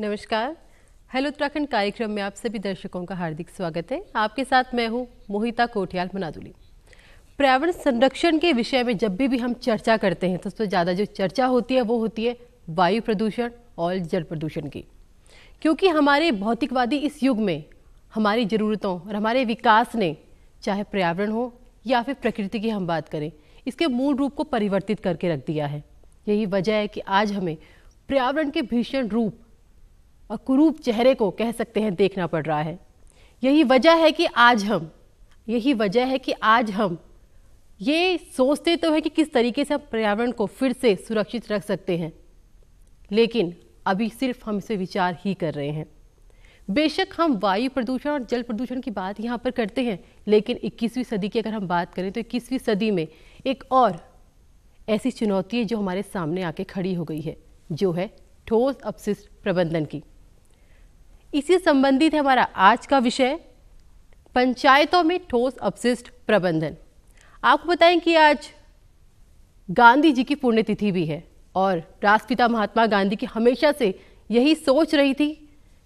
नमस्कार हेलो उत्तराखंड कार्यक्रम में आप सभी दर्शकों का हार्दिक स्वागत है आपके साथ मैं हूँ मोहिता कोठियाल मनादुली पर्यावरण संरक्षण के विषय में जब भी भी हम चर्चा करते हैं तो सबसे ज़्यादा जो चर्चा होती है वो होती है वायु प्रदूषण और जल प्रदूषण की क्योंकि हमारे भौतिकवादी इस युग में हमारी ज़रूरतों और हमारे विकास ने चाहे पर्यावरण हो या फिर प्रकृति की हम बात करें इसके मूल रूप को परिवर्तित करके रख दिया है यही वजह है कि आज हमें पर्यावरण के भीषण रूप और कुरूप चेहरे को कह सकते हैं देखना पड़ रहा है यही वजह है कि आज हम यही वजह है कि आज हम ये सोचते तो हैं कि किस तरीके से हम पर्यावरण को फिर से सुरक्षित रख सकते हैं लेकिन अभी सिर्फ हम इसे विचार ही कर रहे हैं बेशक हम वायु प्रदूषण और जल प्रदूषण की बात यहाँ पर करते हैं लेकिन 21वीं सदी की अगर हम बात करें तो 21वीं सदी में एक और ऐसी चुनौती है जो हमारे सामने आके खड़ी हो गई है जो है ठोस अपशिष्ट प्रबंधन की इसी संबंधित है हमारा आज का विषय पंचायतों में ठोस अपशिष्ट प्रबंधन आपको बताएं कि आज गांधी जी की पुण्यतिथि भी है और राष्ट्रपिता महात्मा गांधी की हमेशा से यही सोच रही थी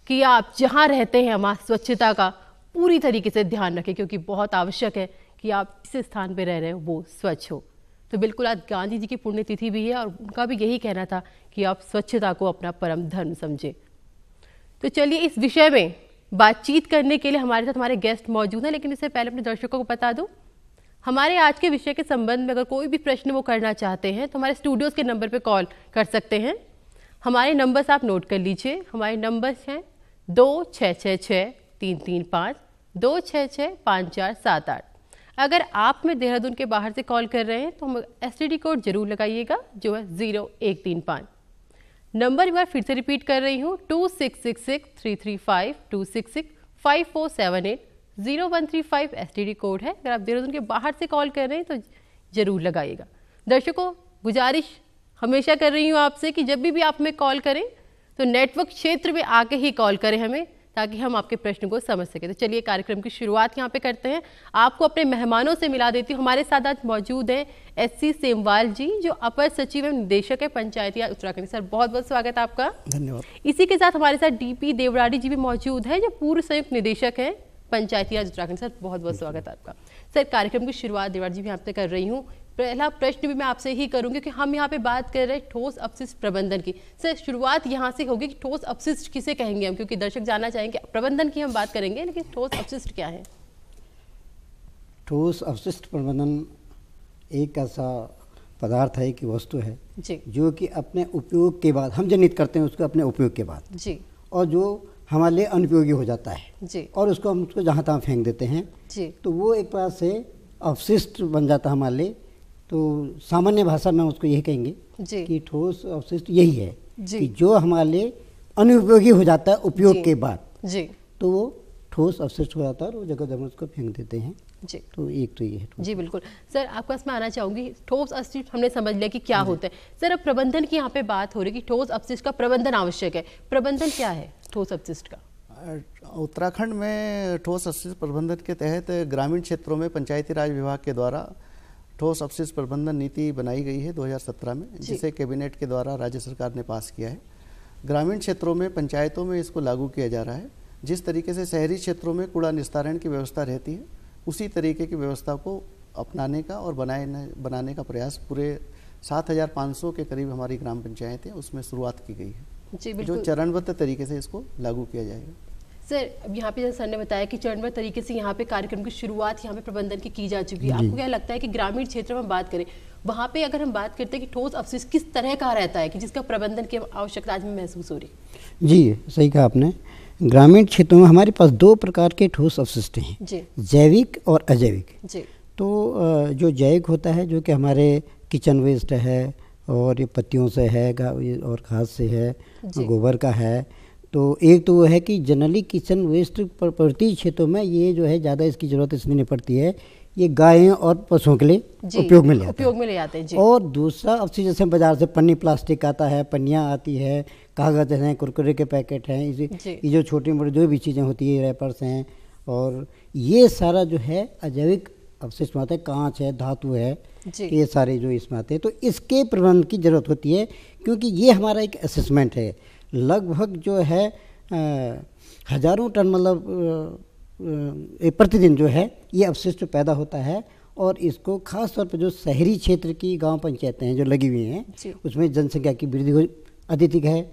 कि आप जहाँ रहते हैं वहाँ स्वच्छता का पूरी तरीके से ध्यान रखें क्योंकि बहुत आवश्यक है कि आप जिस स्थान पर रह रहे हो वो स्वच्छ हो तो बिल्कुल आज गांधी जी की पुण्यतिथि भी है और उनका भी यही कहना था कि आप स्वच्छता को अपना परम धर्म समझें तो चलिए इस विषय में बातचीत करने के लिए हमारे साथ हमारे गेस्ट मौजूद हैं लेकिन इससे पहले अपने दर्शकों को बता दूं हमारे आज के विषय के संबंध में अगर कोई भी प्रश्न वो करना चाहते हैं तो हमारे स्टूडियोज़ के नंबर पर कॉल कर सकते हैं हमारे नंबर्स आप नोट कर लीजिए हमारे नंबर्स हैं दो छः छः छः तीन तीन पाँच दो छः छः पाँच चार सात आठ अगर आप में देहरादून के बाहर से कॉल कर रहे हैं तो हम एस कोड ज़रूर लगाइएगा जो है ज़ीरो एक तीन पाँच नंबर एक बार फिर से रिपीट कर रही हूँ two six six six three three five two six six five four seven eight zero one three five S T D code है अगर आप देहरादून के बाहर से कॉल कर रहे हैं तो ज़रूर लगाइएगा दर्शकों गुजारिश हमेशा कर रही हूँ आपसे कि जब भी भी आप हमें कॉल करें तो नेटवर्क क्षेत्र में आके ही कॉल करें हमें ताकि हम आपके प्रश्न को समझ सकें तो चलिए कार्यक्रम की शुरुआत यहाँ पे करते हैं आपको अपने मेहमानों से मिला देती हूँ हमारे साथ आज मौजूद हैं एस सी सेमवाल जी जो अपर सचिव एवं निदेशक है पंचायती या उत्तराखंड सर बहुत बहुत स्वागत है आपका धन्यवाद इसी के साथ हमारे साथ डी पी देवराड़ी जी भी मौजूद है जो पूर्व संयुक्त निदेशक है पंचायती राज उत्तराखंड सर बहुत बहुत स्वागत है आपका सर कार्यक्रम की शुरुआत देवराड़ी जी भी आपसे कर रही हूँ पहला प्रश्न भी मैं आपसे ही करूंगी कि हम यहाँ पे बात कर रहे हैं ठोस अपशिष्ट प्रबंधन की सर शुरुआत यहाँ से होगी कि ठोस अपशिष्ट किसे कहेंगे हम क्योंकि दर्शक जानना चाहेंगे प्रबंधन की हम बात करेंगे लेकिन ठोस अपशिष्ट क्या है ठोस अपशिष्ट प्रबंधन एक ऐसा पदार्थ है कि वस्तु है जी। जो कि अपने उपयोग के बाद हम जनित करते हैं उसको अपने उपयोग के बाद जी और जो हमारे लिए अनुपयोगी हो जाता है जी और उसको हम उसको जहाँ तहाँ फेंक देते हैं जी तो वो एक प्रकार से अवशिष्ट बन जाता है हमारे लिए तो सामान्य भाषा में उसको यही कहेंगे कि ठोस अवशिष्ट यही है कि जो हमारे लिए अनुपयोगी हो जाता है उपयोग के बाद जी तो वो ठोस अवशिष्ट हो जाता है और जगह जगह उसको फेंक देते हैं जी तो एक तो ये है जी बिल्कुल सर आपका इसमें आना चाहूंगी ठोस अवशिष्ट हमने समझ लिया कि क्या होता है सर अब प्रबंधन की यहाँ पे बात हो रही है कि ठोस अवशिष्ट का प्रबंधन आवश्यक है प्रबंधन क्या है ठोस अवशिष्ट का उत्तराखंड में ठोस अवशिष्ट प्रबंधन के तहत ग्रामीण क्षेत्रों में पंचायती राज विभाग के द्वारा ठोस अवशेष प्रबंधन नीति बनाई गई है 2017 में जिसे कैबिनेट के द्वारा राज्य सरकार ने पास किया है ग्रामीण क्षेत्रों में पंचायतों में इसको लागू किया जा रहा है जिस तरीके से शहरी क्षेत्रों में कूड़ा निस्तारण की व्यवस्था रहती है उसी तरीके की व्यवस्था को अपनाने का और बनाए बनाने का प्रयास पूरे 7,500 के करीब हमारी ग्राम पंचायतें उसमें शुरुआत की गई है जो चरणबद्ध तरीके से इसको लागू किया जाएगा सर अब यहाँ पे जैसे सर ने बताया कि चरणबद्ध तरीके से यहाँ पे कार्यक्रम की शुरुआत यहाँ पे प्रबंधन की की जा चुकी है आपको क्या लगता है कि ग्रामीण क्षेत्र में बात करें वहाँ पे अगर हम बात करते हैं कि ठोस अफसोस किस तरह का रहता है कि जिसका प्रबंधन की आवश्यकता आज में महसूस हो रही जी सही कहा आपने ग्रामीण क्षेत्रों में हमारे पास दो प्रकार के ठोस अवशिष्ट हैं जैविक और अजैविक तो जो जैविक होता है जो कि हमारे किचन वेस्ट है और ये पत्तियों से है और घास से है गोबर का है तो एक तो वो है कि जनरली किचन वेस्ट प्रति क्षेत्रों में ये जो है ज़्यादा इसकी ज़रूरत इसलिए नहीं पड़ती है ये गायें और पशुओं के लिए उपयोग में ले उपयोग में ले हैं और दूसरा अब से जैसे बाजार से पन्नी प्लास्टिक आता है पन्नियाँ आती है कागज हैं कुरकुरे के पैकेट हैं ये जो छोटी मोटी जो भी चीज़ें होती है रैपर्स हैं और ये सारा जो है अजैविक अवशिष्ट में है कांच है धातु है ये सारे जो इसमें आते हैं तो इसके प्रबंध की ज़रूरत होती है क्योंकि ये हमारा एक असेसमेंट है लगभग जो है हजारों टन मतलब प्रतिदिन जो है ये अवशिष्ट पैदा होता है और इसको खास तौर पर जो शहरी क्षेत्र की गांव पंचायतें हैं जो लगी हुई हैं उसमें जनसंख्या की वृद्धि अत्यधिक है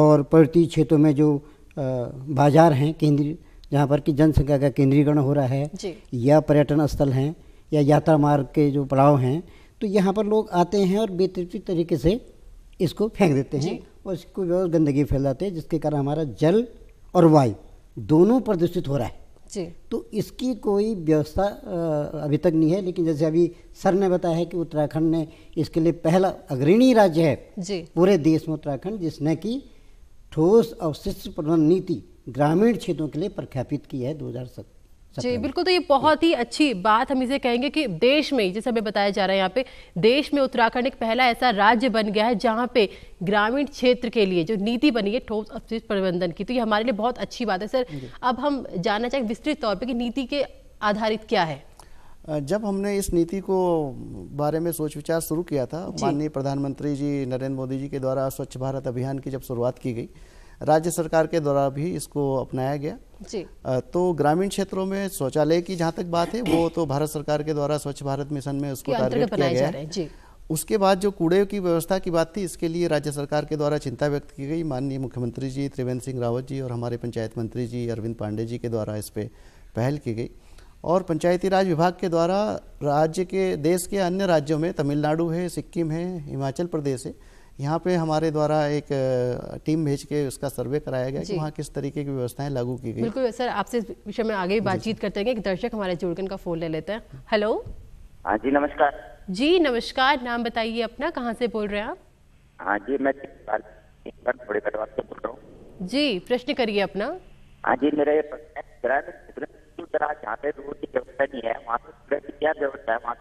और पर्वतीय क्षेत्रों में जो बाजार हैं केंद्रीय जहाँ पर कि जनसंख्या का केंद्रीकरण हो रहा है या पर्यटन स्थल हैं या यात्रा मार्ग के जो पड़ाव हैं तो यहाँ पर लोग आते हैं और बेतरतीब तरीके से इसको फेंक देते हैं इसको जो गंदगी फैलाते हैं जिसके कारण हमारा जल और वायु दोनों प्रदूषित हो रहा है जी तो इसकी कोई व्यवस्था अभी तक नहीं है लेकिन जैसे अभी सर ने बताया है कि उत्तराखंड ने इसके लिए पहला अग्रणी राज्य है जी पूरे देश में उत्तराखंड जिसने की ठोस अवशिष्ट प्रबंधन नीति ग्रामीण क्षेत्रों के लिए प्रख्यापित की है दो जी बिल्कुल तो ये बहुत ही अच्छी बात हम इसे कहेंगे कि देश में जैसे हमें बताया जा रहा है यहाँ पे देश में उत्तराखंड एक पहला ऐसा राज्य बन गया है जहाँ पे ग्रामीण क्षेत्र के लिए जो नीति बनी है ठोस अवशेष प्रबंधन की तो ये हमारे लिए बहुत अच्छी बात है सर अब हम जानना चाहेंगे विस्तृत तौर पर कि नीति के आधारित क्या है जब हमने इस नीति को बारे में सोच विचार शुरू किया था माननीय प्रधानमंत्री जी नरेंद्र मोदी जी के द्वारा स्वच्छ भारत अभियान की जब शुरुआत की गई राज्य सरकार के द्वारा भी इसको अपनाया गया जी तो ग्रामीण क्षेत्रों में शौचालय की जहाँ तक बात है वो तो भारत सरकार के द्वारा स्वच्छ भारत मिशन में उसको टारगेट किया गया है उसके बाद जो कूड़े की व्यवस्था की बात थी इसके लिए राज्य सरकार के द्वारा चिंता व्यक्त की गई माननीय मुख्यमंत्री जी त्रिवेंद्र सिंह रावत जी और हमारे पंचायत मंत्री जी अरविंद पांडे जी के द्वारा इस पर पहल की गई और पंचायती राज विभाग के द्वारा राज्य के देश के अन्य राज्यों में तमिलनाडु है सिक्किम है हिमाचल प्रदेश है यहाँ पे हमारे द्वारा एक टीम भेज के उसका सर्वे कराया गया कि वहाँ किस तरीके की व्यवस्थाएं लागू की गई बिल्कुल सर आपसे विषय में आगे बातचीत करते हैं एक दर्शक हमारे जोड़कन का फोन ले लेते हैं हेलो हाँ जी नमस्कार जी नमस्कार नाम बताइए अपना कहाँ से बोल रहे हैं आप हाँ जी मैं बड़े बोल रहा हूँ जी प्रश्न करिए अपना हाँ जी मेरा ये जहाँ पे रोड की व्यवस्था नहीं है वहाँ पे क्या व्यवस्था है वहाँ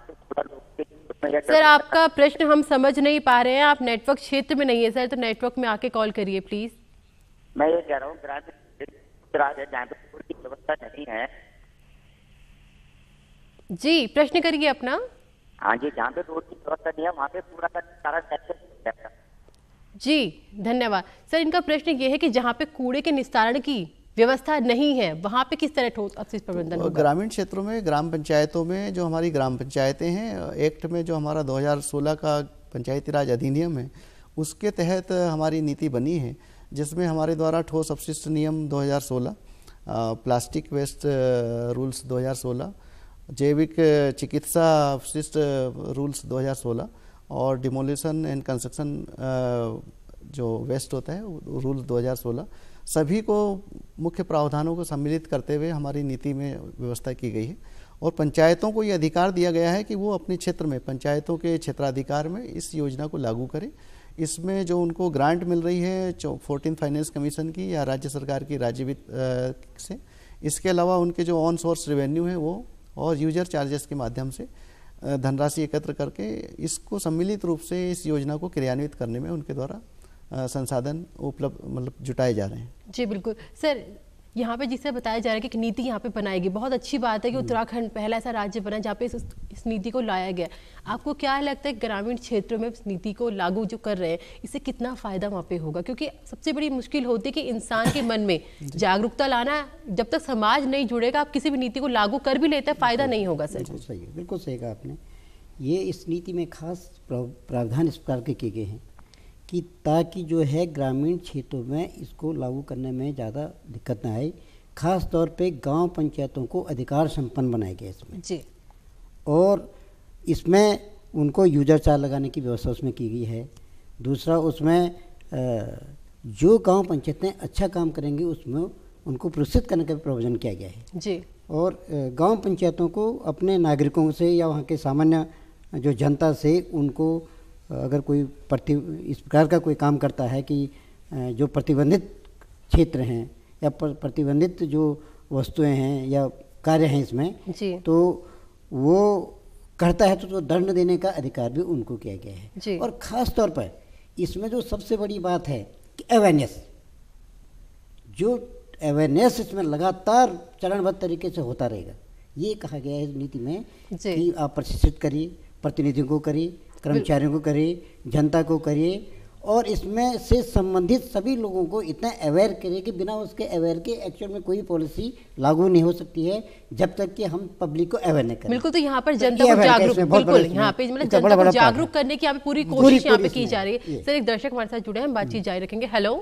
पे सर आपका प्रश्न हम समझ नहीं पा रहे हैं आप नेटवर्क क्षेत्र में नहीं है सर तो नेटवर्क में आके कॉल करिए प्लीज मैं ये कह रहा हूँ व्यवस्था नहीं है जी प्रश्न करिए अपना हाँ जी जहाँ पे रोड की व्यवस्था नहीं है वहाँ पे पूरा का सारा सेक्शन जी धन्यवाद सर इनका प्रश्न ये है कि जहाँ पे कूड़े के निस्तारण की व्यवस्था नहीं है वहाँ पे किस तरह ठोस अपशिष्ट प्रबंधन तो ग्रामीण क्षेत्रों में ग्राम पंचायतों में जो हमारी ग्राम पंचायतें हैं एक्ट में जो हमारा 2016 का पंचायती राज अधिनियम है उसके तहत हमारी नीति बनी है जिसमें हमारे द्वारा ठोस अपशिष्ट नियम 2016 प्लास्टिक वेस्ट रूल्स 2016 जैविक चिकित्सा अपशिष्ट रूल्स दो और डिमोलिशन एंड कंस्ट्रक्शन जो वेस्ट होता है रूल्स 2016 सभी को मुख्य प्रावधानों को सम्मिलित करते हुए हमारी नीति में व्यवस्था की गई है और पंचायतों को ये अधिकार दिया गया है कि वो अपने क्षेत्र में पंचायतों के क्षेत्राधिकार में इस योजना को लागू करें इसमें जो उनको ग्रांट मिल रही है जो फोर्टीन फाइनेंस कमीशन की या राज्य सरकार की राज्य वित्त से इसके अलावा उनके जो ऑन सोर्स रेवेन्यू है वो और यूजर चार्जेस के माध्यम से धनराशि एकत्र करके इसको सम्मिलित रूप से इस योजना को क्रियान्वित करने में उनके द्वारा संसाधन उपलब्ध मतलब जुटाए जा रहे हैं जी बिल्कुल सर यहाँ पे जिसे बताया जा रहा है कि नीति यहाँ पे बनाई गई बहुत अच्छी बात है कि हम्म। उत्तराखंड पहला ऐसा राज्य बना जहाँ पे इस, इस नीति को लाया गया आपको क्या लगता है ग्रामीण क्षेत्रों में इस नीति को लागू जो कर रहे हैं इससे कितना फ़ायदा वहाँ पे होगा क्योंकि सबसे बड़ी मुश्किल होती है कि इंसान के मन में जागरूकता लाना जब तक समाज नहीं जुड़ेगा आप किसी भी नीति को लागू कर भी लेते हैं फ़ायदा नहीं होगा सर बिल्कुल सही बिल्कुल सही कहा आपने ये इस नीति में खास प्रावधान इस प्रकार के किए गए हैं कि ताकि जो है ग्रामीण क्षेत्रों में इसको लागू करने में ज़्यादा दिक्कत ना आए खास तौर पे गांव पंचायतों को अधिकार संपन्न बनाया गया इसमें जी और इसमें उनको यूजर चार लगाने की व्यवस्था उसमें की गई है दूसरा उसमें जो गांव पंचायतें अच्छा काम करेंगी उसमें उनको पुरस्कृत करने का प्रोविजन किया गया है जी और गांव पंचायतों को अपने नागरिकों से या वहाँ के सामान्य जो जनता से उनको अगर कोई प्रति इस प्रकार का कोई काम करता है कि जो प्रतिबंधित क्षेत्र हैं या प्रतिबंधित जो वस्तुएं हैं या कार्य हैं इसमें तो वो करता है तो, तो दंड देने का अधिकार भी उनको किया गया है और ख़ास तौर पर इसमें जो सबसे बड़ी बात है कि अवेयरनेस जो अवेयरनेस इसमें लगातार चरणबद्ध तरीके से होता रहेगा ये कहा गया है नीति में कि आप प्रशिक्षित करिए प्रतिनिधियों को करिए कर्मचारियों को करिए जनता को करिए और इसमें से संबंधित सभी लोगों को इतना अवेयर करें कि बिना उसके अवेयर के एक्चुअल में कोई पॉलिसी लागू नहीं हो सकती है जब तक कि हम पब्लिक को अवेयर नहीं करें बिल्कुल तो यहाँ पर तो जनता को जागरूक बिल्कुल यहाँ पे मतलब जनता को जागरूक करने की यहाँ पे पूरी कोशिश यहाँ पे की जा रही है सर एक दर्शक हमारे साथ जुड़े हैं बातचीत जारी रखेंगे हेलो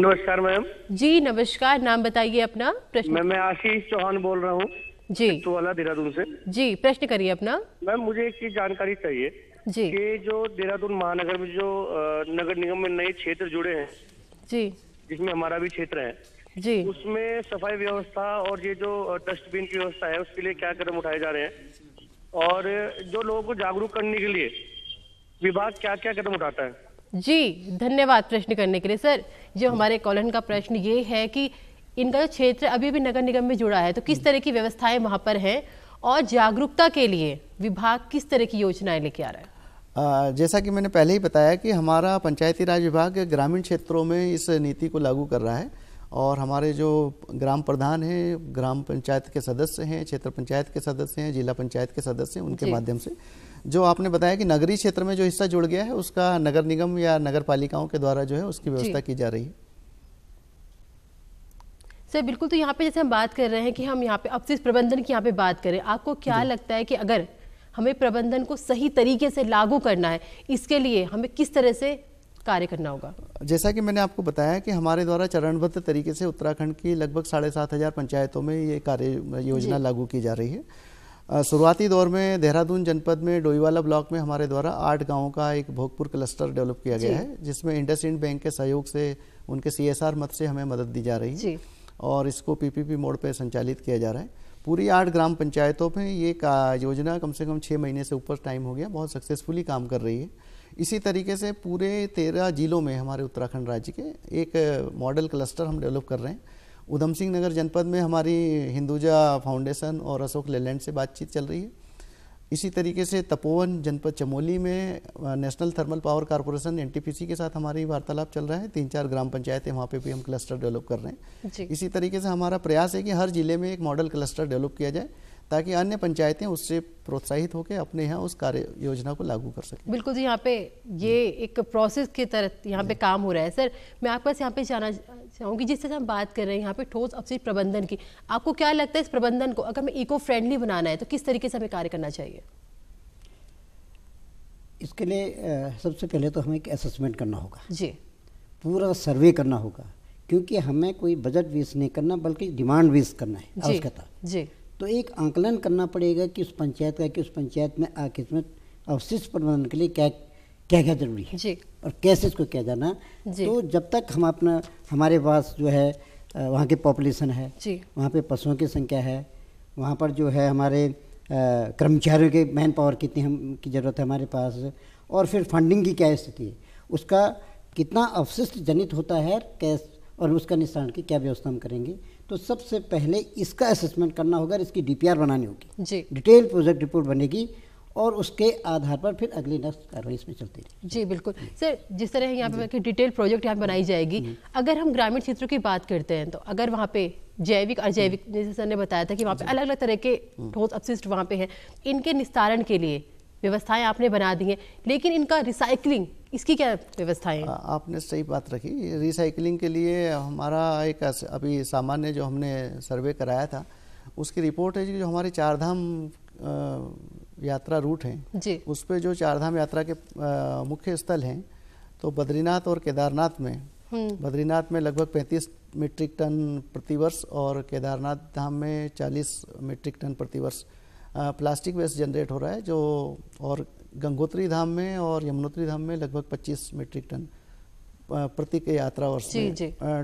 नमस्कार मैम जी नमस्कार नाम बताइए अपना प्रश्न मैं आशीष चौहान बोल रहा हूँ जी तो देहरादून से जी प्रश्न करिए अपना मैम मुझे एक चीज जानकारी चाहिए कि जो देहरादून महानगर में जो नगर निगम में नए क्षेत्र जुड़े हैं जी जिसमें हमारा भी क्षेत्र है जी उसमें सफाई व्यवस्था और ये जो डस्टबिन की व्यवस्था है उसके लिए क्या कदम उठाए जा रहे हैं और जो लोगों को जागरूक करने के लिए विभाग क्या क्या कदम उठाता है जी धन्यवाद प्रश्न करने के लिए सर जो हमारे कॉलन का प्रश्न ये है कि इनका जो क्षेत्र अभी भी नगर निगम में जुड़ा है तो किस तरह की व्यवस्थाएं वहां पर हैं और जागरूकता के लिए विभाग किस तरह की योजनाएं लेके आ रहा है जैसा कि मैंने पहले ही बताया कि हमारा पंचायती राज विभाग ग्रामीण क्षेत्रों में इस नीति को लागू कर रहा है और हमारे जो ग्राम प्रधान हैं ग्राम पंचायत के सदस्य हैं क्षेत्र पंचायत के सदस्य हैं जिला पंचायत के सदस्य हैं उनके माध्यम से जो आपने बताया कि नगरीय क्षेत्र में जो हिस्सा जुड़ गया है उसका नगर निगम या नगर पालिकाओं के द्वारा जो है उसकी व्यवस्था की जा रही है सर बिल्कुल तो यहाँ पे जैसे हम बात कर रहे हैं कि हम यहाँ पे अब प्रबंधन की यहाँ पे बात करें आपको क्या लगता है कि अगर हमें प्रबंधन को सही तरीके से लागू करना है इसके लिए हमें किस तरह से कार्य करना होगा जैसा कि मैंने आपको बताया कि हमारे द्वारा चरणबद्ध तरीके से उत्तराखंड की लगभग साढ़े सात हज़ार पंचायतों में ये कार्य योजना लागू की जा रही है शुरुआती दौर में देहरादून जनपद में डोईवाला ब्लॉक में हमारे द्वारा आठ गांवों का एक भोगपुर क्लस्टर डेवलप किया गया है जिसमें इंडसइंड बैंक के सहयोग से उनके सीएसआर मत से हमें मदद दी जा रही है और इसको पीपीपी मोड पर संचालित किया जा रहा है पूरी आठ ग्राम पंचायतों में ये का योजना कम से कम छः महीने से ऊपर टाइम हो गया बहुत सक्सेसफुली काम कर रही है इसी तरीके से पूरे तेरह जिलों में हमारे उत्तराखंड राज्य के एक मॉडल क्लस्टर हम डेवलप कर रहे हैं उधम सिंह नगर जनपद में हमारी हिंदुजा फाउंडेशन और अशोक लेलैंड से बातचीत चल रही है इसी तरीके से तपोवन जनपद चमोली में national thermal power corporation NTPC के साथ हमारी वार्तालाप चल रहा है तीन चार ग्राम पंचायतें वहाँ पे भी हम क्लस्टर डेवलप कर रहे हैं इसी तरीके से हमारा प्रयास है कि हर जिले में एक मॉडल क्लस्टर डेवलप किया जाए ताकि अन्य पंचायतें उससे प्रोत्साहित होकर अपने यहाँ उस कार्य योजना को लागू कर सके बिल्कुल जी यहाँ पे ये एक प्रोसेस के तरह यहाँ पे काम हो रहा है सर मैं आपके पास यहाँ पे जाना चाहूँगी जिस तरह हम बात कर रहे हैं यहाँ पे ठोस अपशिष्ट प्रबंधन की आपको क्या लगता है इस प्रबंधन को अगर हमें इको फ्रेंडली बनाना है तो किस तरीके से हमें कार्य करना चाहिए इसके लिए सबसे पहले तो हमें एक असेसमेंट करना होगा जी पूरा सर्वे करना होगा क्योंकि हमें कोई बजट वेस्ट नहीं करना बल्कि डिमांड वेस्ट करना है आवश्यकता जी तो एक आंकलन करना पड़ेगा कि उस पंचायत का कि उस पंचायत में आखिर में अवशिष्ट प्रबंधन के लिए क्या क्या क्या जरूरी है जी। और कैसे इसको किया जाना तो जब तक हम अपना हमारे पास जो है वहाँ की पॉपुलेशन है वहाँ पे पशुओं की संख्या है वहाँ पर जो है हमारे कर्मचारियों के मैन पावर कितनी हम की ज़रूरत है हमारे पास और फिर फंडिंग की क्या स्थिति है उसका कितना अवशिष्ट जनित होता है कैस और उसका निस्तारण की क्या व्यवस्था हम करेंगे तो सबसे पहले इसका असेसमेंट करना होगा और इसकी डीपीआर बनानी होगी जी डिटेल प्रोजेक्ट रिपोर्ट बनेगी और उसके आधार पर फिर अगली नेक्स्ट कार्रवाई इसमें चलती रही जी बिल्कुल सर जिस तरह यहाँ पे डिटेल प्रोजेक्ट यहाँ बनाई जाएगी अगर हम ग्रामीण क्षेत्रों की बात करते हैं तो अगर वहाँ पे जैविक अजैविक जैसे सर ने बताया था कि वहाँ पे अलग अलग तरह के ठोस अपशिष्ट वहाँ पे हैं इनके निस्तारण के लिए व्यवस्थाएं आपने बना दी हैं लेकिन इनका रिसाइकलिंग इसकी क्या व्यवस्था है आपने सही बात रखी रिसाइकलिंग के लिए हमारा एक अभी सामान्य जो हमने सर्वे कराया था उसकी रिपोर्ट है कि जो हमारे चारधाम यात्रा रूट हैं उस पर जो चारधाम यात्रा के मुख्य स्थल हैं तो बद्रीनाथ और केदारनाथ में हम्म। बद्रीनाथ में लगभग 35 मीट्रिक टन प्रतिवर्ष और केदारनाथ धाम में 40 मीट्रिक टन प्रतिवर्ष प्लास्टिक वेस्ट जनरेट हो रहा है जो और गंगोत्री धाम में और यमुनोत्री धाम में लगभग 25 मीट्रिक टन प्रति के यात्रा वर्ष में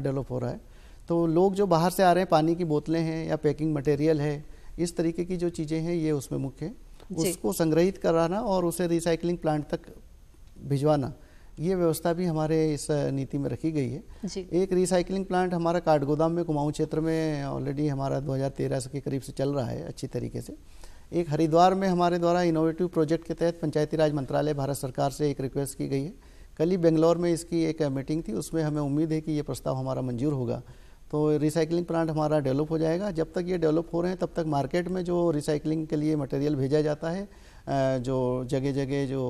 डेवलप हो रहा है तो लोग जो बाहर से आ रहे हैं पानी की बोतलें हैं या पैकिंग मटेरियल है इस तरीके की जो चीज़ें हैं ये उसमें मुख्य है उसको संग्रहित कराना और उसे रिसाइकलिंग प्लांट तक भिजवाना ये व्यवस्था भी हमारे इस नीति में रखी गई है एक रिसाइकलिंग प्लांट हमारा काठगोदाम में कुमाऊं क्षेत्र में ऑलरेडी हमारा 2013 के करीब से चल रहा है अच्छी तरीके से एक हरिद्वार में हमारे द्वारा इनोवेटिव प्रोजेक्ट के तहत पंचायती राज मंत्रालय भारत सरकार से एक रिक्वेस्ट की गई है कल ही बेंगलोर में इसकी एक मीटिंग थी उसमें हमें उम्मीद है कि ये प्रस्ताव हमारा मंजूर होगा तो रिसाइकलिंग प्लांट हमारा डेवलप हो जाएगा जब तक ये डेवलप हो रहे हैं तब तक मार्केट में जो रिसाइकलिंग के लिए मटेरियल भेजा जाता है जो जगह जगह जो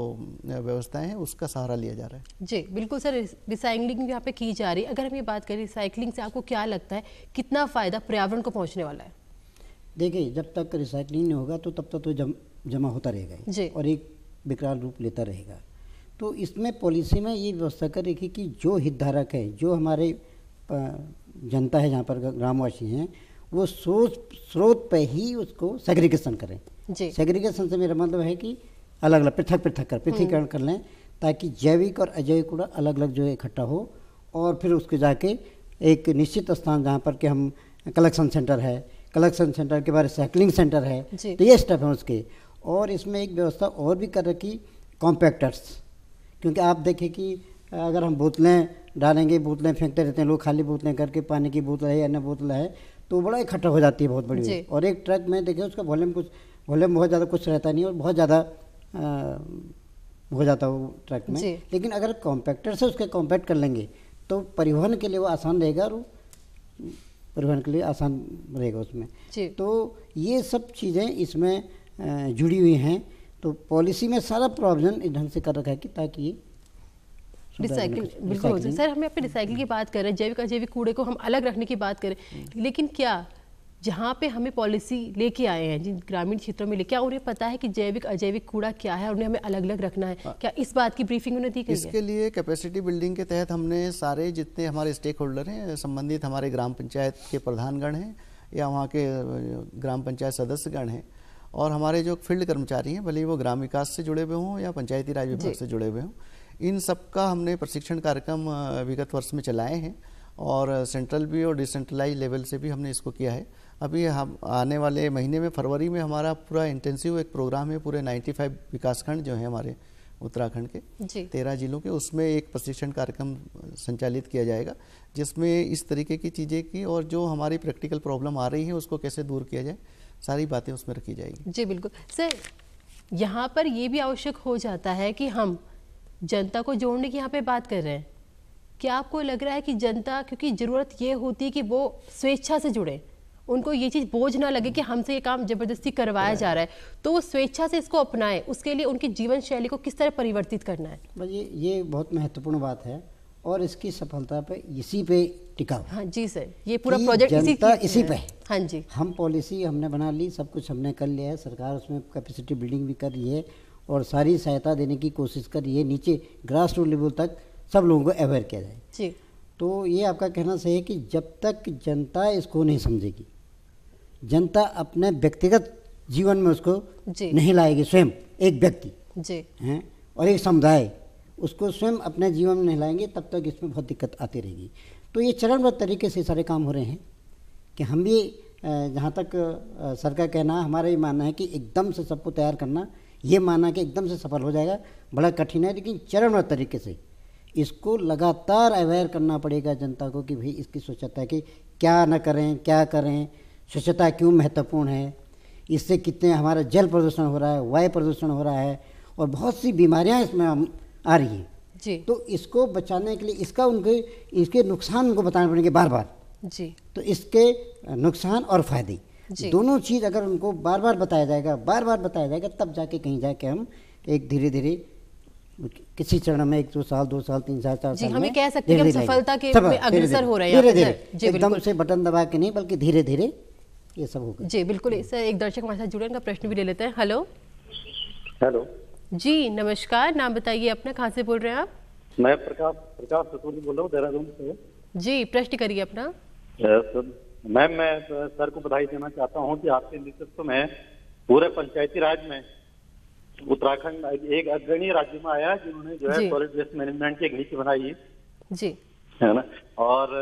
व्यवस्थाएं हैं उसका सहारा लिया जा रहा है जी बिल्कुल सर रिसाइकलिंग यहाँ पे की जा रही है अगर हम ये बात करें रिसाइकलिंग से आपको क्या लगता है कितना फ़ायदा पर्यावरण को पहुँचने वाला है देखिए जब तक रिसाइकलिंग नहीं होगा तो तब तक तो जम, जमा होता रहेगा और एक विकराल रूप लेता रहेगा तो इसमें पॉलिसी में ये व्यवस्था कर रखी कि जो हितधारक है जो हमारे जनता है जहाँ पर ग्रामवासी हैं वो सोच स्रोत पर ही उसको सेग्रीगेशन करें सेग्रीगेशन से मेरा मतलब है कि अलग अलग पृथक पृथक कर पृथ्वीकरण कर लें ताकि जैविक और अजैविक कूड़ा अलग अलग जो है इकट्ठा हो और फिर उसके जाके एक निश्चित स्थान जहाँ पर कि हम कलेक्शन सेंटर है कलेक्शन सेंटर के बाद साइकिलिंग सेंटर है तो ये स्टेप हैं उसके और इसमें एक व्यवस्था और भी कर रखी कॉम्पैक्टर्स क्योंकि आप देखें कि अगर हम बोतलें डालेंगे बोतलें फेंकते रहते हैं लोग खाली बोतलें करके पानी की बोतल है अन्य बोतल है तो बड़ा इकट्ठा हो जाती है बहुत बड़ी और एक ट्रक में देखें उसका वॉल्यूम कुछ वॉल्यूम बहुत ज़्यादा कुछ रहता नहीं और बहुत ज़्यादा हो जाता है वो ट्रक में लेकिन अगर कॉम्पैक्टर से उसके कॉम्पैक्ट कर लेंगे तो परिवहन के लिए वो आसान रहेगा और परिवहन के लिए आसान रहेगा उसमें तो ये सब चीज़ें इसमें जुड़ी हुई हैं तो पॉलिसी में सारा प्रोविजन इस ढंग से कर रखा है कि ताकि रिसाइकिल बिल्कुल सर हम यहाँ पे रिसाइकिल की बात कर रहे हैं जैविक अजैविक कूड़े को हम अलग रखने की बात करें हम्म। लेकिन क्या जहाँ पे हमें पॉलिसी लेके आए हैं जिन ग्रामीण क्षेत्रों में लेके उन्हें पता है कि जैविक अजैविक कूड़ा क्या है उन्हें हमें अलग अलग रखना है हाँ। क्या इस बात की ब्रीफिंग उन्हें दी गई इसके है? लिए कैपेसिटी बिल्डिंग के तहत हमने सारे जितने हमारे स्टेक होल्डर हैं संबंधित हमारे ग्राम पंचायत के प्रधानगण हैं या वहाँ के ग्राम पंचायत सदस्यगण हैं और हमारे जो फील्ड कर्मचारी हैं भले वो ग्राम विकास से जुड़े हुए हों या पंचायती राज विभाग से जुड़े हुए हों इन सब का हमने प्रशिक्षण कार्यक्रम विगत वर्ष में चलाए हैं और सेंट्रल भी और डिसेंट्रलाइज लेवल से भी हमने इसको किया है अभी हम आने वाले महीने में फरवरी में हमारा पूरा इंटेंसिव एक प्रोग्राम है पूरे 95 विकासखंड जो है हमारे उत्तराखंड के तेरह जिलों के उसमें एक प्रशिक्षण कार्यक्रम संचालित किया जाएगा जिसमें इस तरीके की चीज़ें की और जो हमारी प्रैक्टिकल प्रॉब्लम आ रही है उसको कैसे दूर किया जाए सारी बातें उसमें रखी जाएगी जी बिल्कुल सर यहाँ पर ये भी आवश्यक हो जाता है कि हम जनता को जोड़ने की यहाँ पर बात कर रहे हैं क्या आपको लग रहा है कि जनता क्योंकि ज़रूरत ये होती है कि वो स्वेच्छा से जुड़े उनको ये चीज़ बोझ ना लगे कि हमसे ये काम जबरदस्ती करवाया जा रहा है तो वो स्वेच्छा से इसको अपनाएं उसके लिए उनकी जीवन शैली को किस तरह परिवर्तित करना है ये ये बहुत महत्वपूर्ण बात है और इसकी सफलता पे इसी पे टिका हाँ जी सर ये पूरा प्रोजेक्ट इसी इसी पे हाँ जी हम पॉलिसी हमने बना ली सब कुछ हमने कर लिया है सरकार उसमें कैपेसिटी बिल्डिंग भी कर रही है और सारी सहायता देने की कोशिश कर रही है नीचे ग्रास रूट लेवल तक सब लोगों को अवेयर किया जाए जी तो ये आपका कहना सही है कि जब तक जनता इसको नहीं समझेगी जनता अपने व्यक्तिगत जीवन में उसको नहीं लाएगी स्वयं एक व्यक्ति जी हैं और एक समुदाय उसको स्वयं अपने जीवन में नहीं लाएंगे तब तक इसमें बहुत दिक्कत आती रहेगी तो ये चरणबद्ध तरीके से सारे काम हो रहे हैं कि हम भी जहाँ तक सर का कहना है हमारा ये मानना है कि एकदम से सबको तैयार करना ये मानना कि एकदम से सफल हो जाएगा बड़ा कठिन है लेकिन चरणबद्ध तरीके से इसको लगातार अवेयर करना पड़ेगा जनता को कि भाई इसकी स्वच्छता है कि क्या न करें क्या करें स्वच्छता क्यों महत्वपूर्ण है इससे कितने हमारा जल प्रदूषण हो रहा है वायु प्रदूषण हो रहा है और बहुत सी बीमारियां इसमें आ रही हैं जी तो इसको बचाने के लिए इसका उनके इसके नुकसान उनको बताना पड़ेंगे बार बार जी तो इसके नुकसान और फायदे दोनों चीज़ अगर उनको बार बार बताया जाएगा बार बार बताया जाएगा तब जाके कहीं जाके हम एक धीरे धीरे किसी चरण में एक दो साल दो साल तीन साल चार जी, साल हमें कह सकते हैं कि हम सफलता के अग्रसर हो रहे हैं धीरे धीरे एकदम से बटन दबा के नहीं बल्कि धीरे धीरे ये सब होगा जी बिल्कुल सर एक दर्शक हमारे साथ जुड़े उनका प्रश्न भी ले लेते हैं हेलो हेलो जी नमस्कार नाम बताइए अपना कहाँ से बोल रहे हैं आप मैं प्रकाश प्रकाश ससूरी बोल रहा हूँ देहरादून से जी प्रश्न करिए अपना मैम मैं सर को बधाई देना चाहता हूँ कि आपके नेतृत्व में पूरे पंचायती राज में उत्तराखंड एक अग्रणी राज्य में आया जिन्होंने जो है सॉलिड वेस्ट मैनेजमेंट की एक नीति बनाई जी है ना और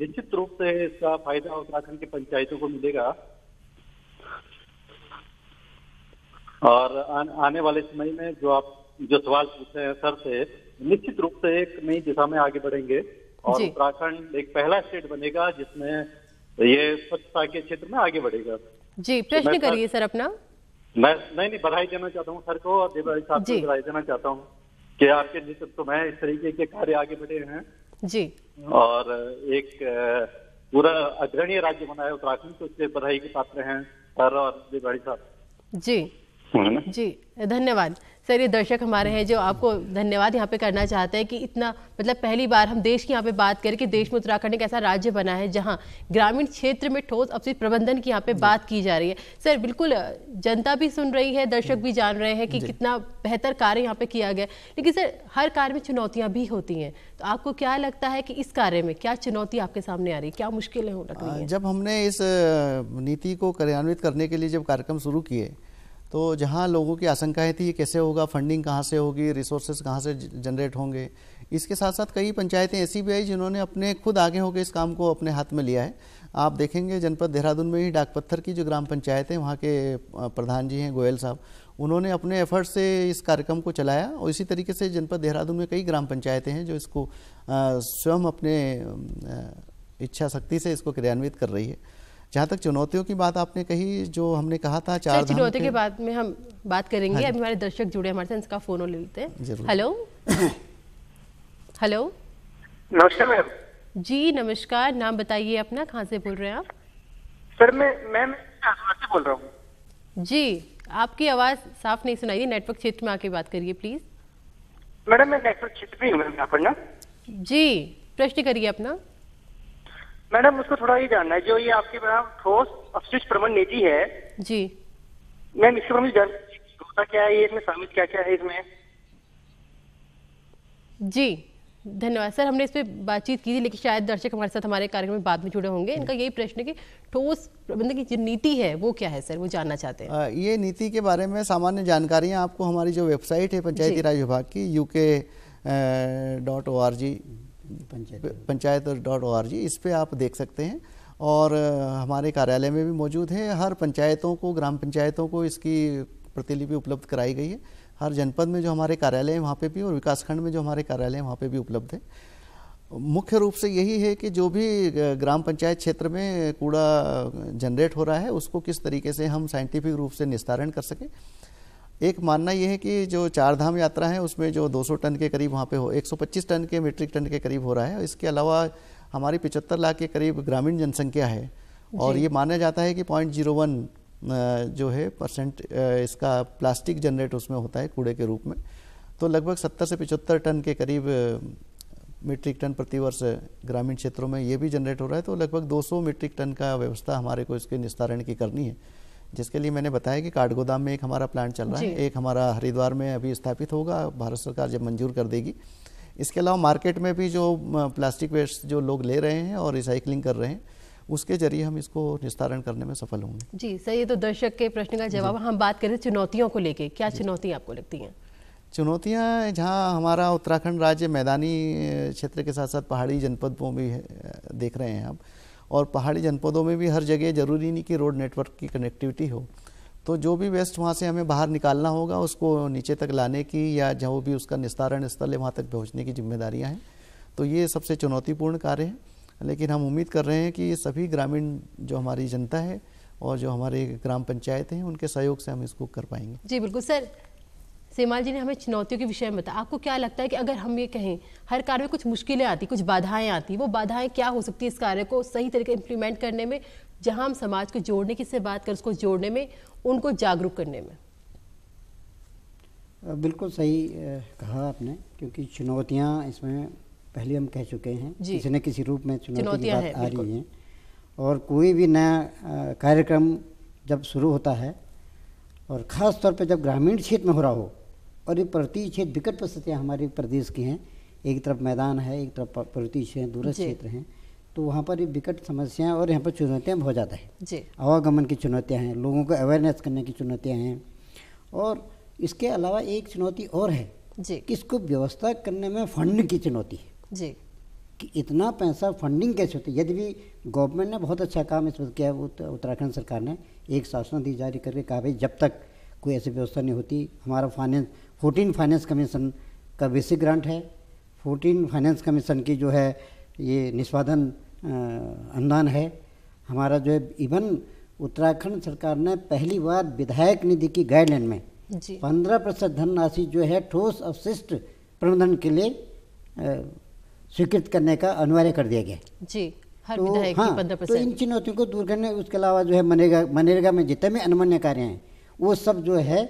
निश्चित रूप से इसका फायदा उत्तराखंड की पंचायतों को मिलेगा और आ, आने वाले समय में जो आप जो सवाल पूछ रहे हैं सर से निश्चित रूप से एक नई दिशा में आगे बढ़ेंगे और उत्तराखंड एक पहला स्टेट बनेगा जिसमें ये स्वच्छता के क्षेत्र में आगे बढ़ेगा जी तो प्रश्न तो करिए सर अपना मैं नहीं नहीं बधाई देना चाहता हूँ सर को और देवाई साहब को बधाई देना चाहता हूँ कि आपके नेतृत्व में इस तरीके के कार्य आगे बढ़े हैं जी और एक पूरा अग्रणीय राज्य बनाया उत्तराखंड तो उससे बधाई के पात्र हैं सर और जी जी धन्यवाद सर ये दर्शक हमारे हैं जो आपको धन्यवाद यहाँ पे करना चाहते हैं कि इतना मतलब पहली बार हम देश की यहाँ पे बात करें कि देश में उत्तराखंड एक ऐसा राज्य बना है जहाँ ग्रामीण क्षेत्र में ठोस अपशित प्रबंधन की यहाँ पे बात की जा रही है सर बिल्कुल जनता भी सुन रही है दर्शक भी जान रहे हैं कि कितना बेहतर कार्य यहाँ पे किया गया लेकिन सर हर कार्य में चुनौतियाँ भी होती हैं तो आपको क्या लगता है कि इस कार्य में क्या चुनौती आपके सामने आ रही है क्या मुश्किलें हो रही हैं जब हमने इस नीति को कार्यान्वित करने के लिए जब कार्यक्रम शुरू किए तो जहाँ लोगों की आशंकाएँ थी ये कैसे होगा फंडिंग कहाँ से होगी रिसोर्सेज कहाँ से जनरेट होंगे इसके साथ साथ कई पंचायतें ऐसी भी आई जिन्होंने अपने खुद आगे होकर इस काम को अपने हाथ में लिया है आप देखेंगे जनपद देहरादून में ही डाक पत्थर की जो ग्राम पंचायत है वहाँ के प्रधान जी हैं गोयल साहब उन्होंने अपने एफर्ट से इस कार्यक्रम को चलाया और इसी तरीके से जनपद देहरादून में कई ग्राम पंचायतें हैं जो इसको स्वयं अपने इच्छा शक्ति से इसको क्रियान्वित कर रही है जहाँ तक चुनौतियों की बात आपने कही जो हमने कहा था चार चुनौतियों के बाद में हम बात करेंगे हाँ अभी हमारे दर्शक जुड़े हमारे साथ इसका फोन ले लेते हैं हेलो हेलो नमस्कार मैम जी नमस्कार नाम बताइए अपना कहाँ से बोल रहे हैं आप सर मैं मैम से बोल रहा हूँ जी आपकी आवाज़ साफ नहीं सुनाई नेटवर्क क्षेत्र में आके बात करिए प्लीज़ मैडम मैं नेटवर्क क्षेत्र में हूँ जी प्रश्न करिए अपना मैडम मुझको थोड़ा ये जानना है जो ये आपके पास ठोस अपशिष्ट प्रबंध नीति है जी मैम इसके बारे में जान होता क्या है इसमें शामिल क्या क्या है इसमें जी धन्यवाद सर हमने इस पर बातचीत की थी लेकिन शायद दर्शक हमारे साथ हमारे कार्यक्रम में बाद में जुड़े होंगे इनका यही प्रश्न है कि ठोस प्रबंधन की जो नीति है वो क्या है सर वो जानना चाहते हैं ये नीति के बारे में सामान्य जानकारियां आपको हमारी जो वेबसाइट है पंचायती राज विभाग की U K dot O R G panchayat dot O R G इस पर आप देख सकते हैं और हमारे कार्यालय में भी मौजूद है हर पंचायतों को ग्राम पंचायतों को इसकी प्रतिलिपि उपलब्ध कराई गई है हर जनपद में जो हमारे कार्यालय हैं वहाँ पे भी और विकासखंड में जो हमारे कार्यालय हैं वहाँ पे भी उपलब्ध है मुख्य रूप से यही है कि जो भी ग्राम पंचायत क्षेत्र में कूड़ा जनरेट हो रहा है उसको किस तरीके से हम साइंटिफिक रूप से निस्तारण कर सकें एक मानना यह है कि जो चार धाम यात्रा है उसमें जो 200 टन के करीब वहाँ पे हो 125 टन के मीट्रिक टन के करीब हो रहा है इसके अलावा हमारी पिचहत्तर लाख के करीब ग्रामीण जनसंख्या है और ये माना जाता है कि पॉइंट जीरो वन जो है परसेंट इसका प्लास्टिक जनरेट उसमें होता है कूड़े के रूप में तो लगभग सत्तर से पिचहत्तर टन के करीब मीट्रिक टन प्रतिवर्ष ग्रामीण क्षेत्रों में ये भी जनरेट हो रहा है तो लगभग दो मीट्रिक टन का व्यवस्था हमारे को इसके निस्तारण की करनी है जिसके लिए मैंने बताया कि काठगोदाम में एक हमारा प्लांट चल रहा है एक हमारा हरिद्वार में अभी स्थापित होगा भारत सरकार जब मंजूर कर देगी इसके अलावा मार्केट में भी जो प्लास्टिक वेस्ट जो लोग ले रहे हैं और रिसाइकलिंग कर रहे हैं उसके जरिए हम इसको निस्तारण करने में सफल होंगे जी सर ये तो दर्शक के प्रश्न का जवाब हम बात करें चुनौतियों को लेके क्या चुनौतियाँ आपको लगती हैं चुनौतियाँ जहाँ हमारा उत्तराखंड राज्य मैदानी क्षेत्र के साथ साथ पहाड़ी जनपदों में भी देख रहे हैं आप और पहाड़ी जनपदों में भी हर जगह ज़रूरी नहीं कि रोड नेटवर्क की कनेक्टिविटी हो तो जो भी वेस्ट वहाँ से हमें बाहर निकालना होगा उसको नीचे तक लाने की या जो भी उसका निस्तारण स्थल है वहाँ तक पहुँचने की जिम्मेदारियाँ हैं तो ये सबसे चुनौतीपूर्ण कार्य है लेकिन हम उम्मीद कर रहे हैं कि सभी ग्रामीण जो हमारी जनता है और जो हमारे ग्राम पंचायत हैं उनके सहयोग से हम इसको कर पाएंगे जी बिल्कुल सर सेमाल जी ने हमें चुनौतियों के विषय में बताया आपको क्या लगता है कि अगर हम ये कहें हर कार्य में कुछ मुश्किलें आती कुछ बाधाएं आती वो बाधाएं क्या हो सकती है इस कार्य को सही तरीके इम्प्लीमेंट करने में जहां हम समाज को जोड़ने की से बात कर उसको जोड़ने में उनको जागरूक करने में बिल्कुल सही कहा आपने क्योंकि चुनौतियाँ इसमें पहले हम कह चुके हैं किसी न किसी रूप में चुनौतियाँ आ रही हैं और कोई भी नया कार्यक्रम जब शुरू होता है और ख़ास तौर पर जब ग्रामीण क्षेत्र में हो रहा हो और ये पर्वतीय क्षेत्र विकट परिस्थितियाँ हमारे प्रदेश की हैं एक तरफ मैदान है एक तरफ पर्वतीय क्षेत्र दूरस्थ क्षेत्र हैं तो वहाँ पर ये विकट समस्याएं और यहाँ पर चुनौतियाँ बहुत ज़्यादा है जी आवागमन की चुनौतियाँ हैं लोगों को अवेयरनेस करने की चुनौतियाँ हैं और इसके अलावा एक चुनौती और है कि इसको व्यवस्था करने में फंड की चुनौती है जी कि इतना पैसा फंडिंग कैसे होती है यदि भी गवर्नमेंट ने बहुत अच्छा काम इस वक्त किया तो उत्तराखंड सरकार ने एक शासन दी जारी करके कहा भाई जब तक कोई ऐसी व्यवस्था नहीं होती हमारा फाइनेंस फोर्टीन फाइनेंस कमीशन का बेसिक ग्रांट है फोर्टीन फाइनेंस कमीशन की जो है ये निष्पादन अनुदान है हमारा जो है इवन उत्तराखंड सरकार ने पहली बार विधायक निधि की गाइडलाइन में पंद्रह प्रतिशत धनराशि जो है ठोस अवशिष्ट प्रबंधन के लिए स्वीकृत करने का अनिवार्य कर दिया गया जी हर तो, हाँ, तो इन चुनौतियों को दूर करने उसके अलावा जो है मनेगा मनेगा में जितने भी अनुमान्य कार्य हैं वो सब जो है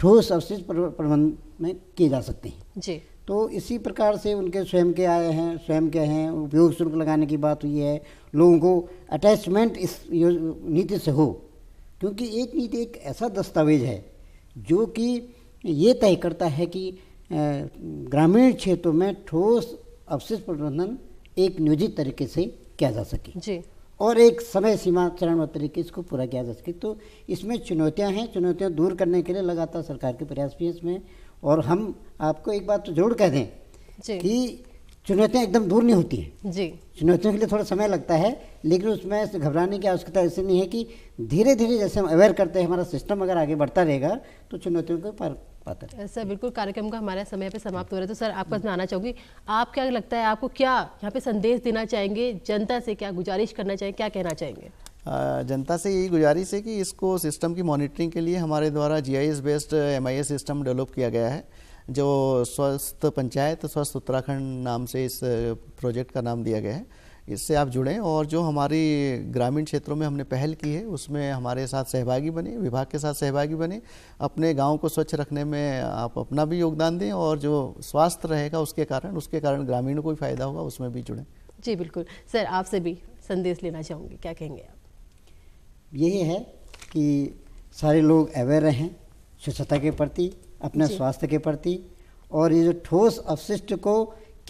ठोस अवशेष प्रबंध में किए जा सकते हैं जी तो इसी प्रकार से उनके स्वयं के आए हैं स्वयं के हैं उपयोग शुल्क लगाने की बात हुई है लोगों को अटैचमेंट इस नीति से हो क्योंकि एक नीति एक ऐसा दस्तावेज है जो कि ये तय करता है कि ग्रामीण क्षेत्रों में ठोस अवशेष प्रबंधन एक नियोजित तरीके से किया जा सके जी और एक समय सीमा चरणबद्ध तरीके इसको पूरा किया जा सके तो इसमें चुनौतियाँ हैं चुनौतियाँ दूर करने के लिए लगातार सरकार के प्रयास भी इसमें और हम आपको एक बात तो जरूर कह दें कि चुनौतियाँ एकदम दूर नहीं होती हैं जी चुनौतियों के लिए थोड़ा समय लगता है लेकिन उसमें घबराने की आवश्यकता ऐसी नहीं है कि धीरे धीरे जैसे हम अवेयर करते हैं हमारा सिस्टम अगर आगे बढ़ता रहेगा तो चुनौतियों को पार पाते सर बिल्कुल कार्यक्रम का हमारे समय पे समाप्त हो रहा है तो सर आपको सुनाना आना आप क्या लगता है आपको क्या यहाँ पे संदेश देना चाहेंगे जनता से क्या गुजारिश करना चाहेंगे क्या कहना चाहेंगे जनता से यही गुजारिश है कि इसको सिस्टम की मॉनिटरिंग के लिए हमारे द्वारा GIS based M system develop किया गया है जो स्वस्थ पंचायत स्वस्थ उत्तराखंड नाम से इस प्रोजेक्ट का नाम दिया गया है इससे आप जुड़ें और जो हमारी ग्रामीण क्षेत्रों में हमने पहल की है उसमें हमारे साथ सहभागी बने विभाग के साथ सहभागी बने अपने गांव को स्वच्छ रखने में आप अपना भी योगदान दें और जो स्वास्थ्य रहेगा उसके कारण उसके कारण ग्रामीणों को भी फायदा होगा उसमें भी जुड़ें जी बिल्कुल सर आपसे भी संदेश लेना चाहूँगी क्या कहेंगे आप यही है कि सारे लोग अवेयर रहें स्वच्छता के प्रति अपने स्वास्थ्य के प्रति और ये जो ठोस अपशिष्ट को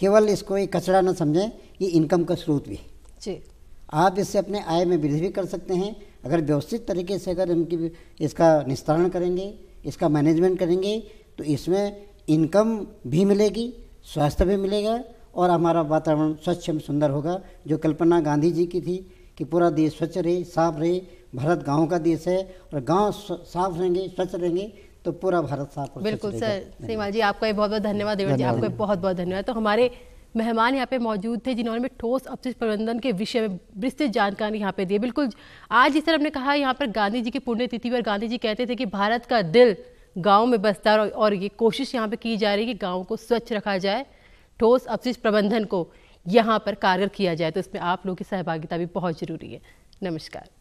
केवल इसको ये कचरा ना समझें ये इनकम का स्रोत भी है जी आप इससे अपने आय में वृद्धि भी कर सकते हैं अगर व्यवस्थित तरीके से अगर इनकी इसका निस्तारण करेंगे इसका मैनेजमेंट करेंगे तो इसमें इनकम भी मिलेगी स्वास्थ्य भी मिलेगा और हमारा वातावरण स्वच्छ एवं सुंदर होगा जो कल्पना गांधी जी की थी कि पूरा देश स्वच्छ रहे साफ रहे भारत गाँव का देश है और गाँव साफ रहेंगे स्वच्छ रहेंगे तो पूरा भारत साफ बिल्कुल सर सीमाल जी आपका बहुत बहुत धन्यवाद देवर जी आपको बहुत बहुत धन्यवाद तो हमारे मेहमान यहाँ पे मौजूद थे जिन्होंने ठोस अपशिष्ट प्रबंधन के विषय में विस्तृत जानकारी यहाँ पे दी बिल्कुल आज जिस तरह हमने कहा यहाँ पर गांधी जी की पुण्यतिथि पर गांधी जी कहते थे कि भारत का दिल गाँव में बसता है और ये कोशिश यहाँ पे की जा रही है कि गाँव को स्वच्छ रखा जाए ठोस अपशिष्ट प्रबंधन को यहाँ पर कारगर किया जाए तो इसमें आप लोगों की सहभागिता भी बहुत जरूरी है नमस्कार